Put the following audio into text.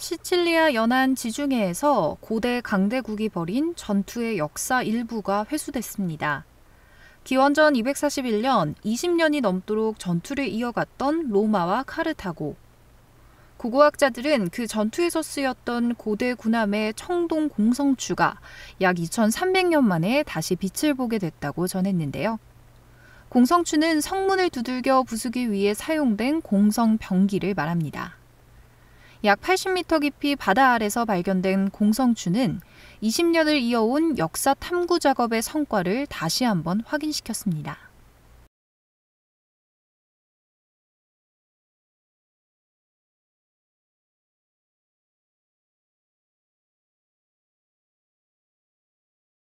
시칠리아 연안 지중해에서 고대 강대국이 벌인 전투의 역사 일부가 회수됐습니다. 기원전 241년 20년이 넘도록 전투를 이어갔던 로마와 카르타고. 고고학자들은그 전투에서 쓰였던 고대 군함의 청동 공성추가 약 2300년 만에 다시 빛을 보게 됐다고 전했는데요. 공성추는 성문을 두들겨 부수기 위해 사용된 공성 병기를 말합니다. 약 80m 깊이 바다 아래서 발견된 공성추는 20년을 이어온 역사 탐구 작업의 성과를 다시 한번 확인시켰습니다.